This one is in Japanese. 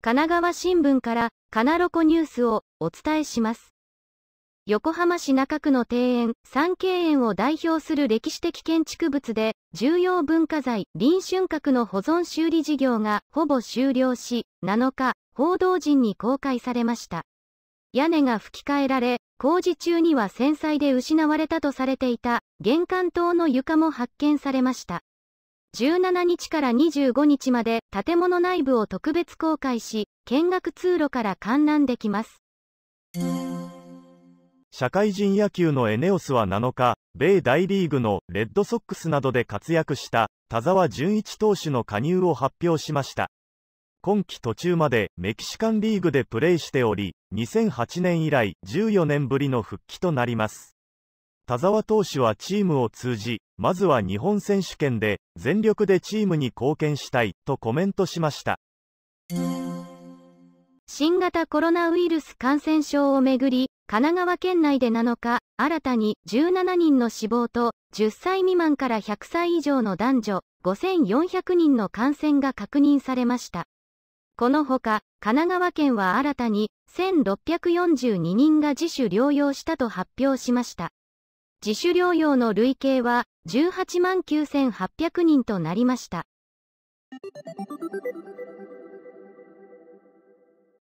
神奈川新聞から、カナロコニュースをお伝えします。横浜市中区の庭園、三景園を代表する歴史的建築物で、重要文化財、臨春閣の保存修理事業がほぼ終了し、7日、報道陣に公開されました。屋根が吹き替えられ、工事中には戦災で失われたとされていた、玄関塔の床も発見されました。17日から25日まで建物内部を特別公開し、見学通路から観覧できます。社会人野球のエネオスは7日、米大リーグのレッドソックスなどで活躍した田沢純一投手の加入を発表しました。今季途中までメキシカンリーグでプレーしており、2008年以来14年ぶりの復帰となります。田沢投手はチームを通じ、まずは日本選手権で全力でチームに貢献したいとコメントしました。新型コロナウイルス感染症をめぐり、神奈川県内で7日、新たに17人の死亡と、10歳未満から100歳以上の男女5400人の感染が確認されました。このほか、神奈川県は新たに1642人が自主療養したと発表しました。自主療養の累計は18万9800人となりました。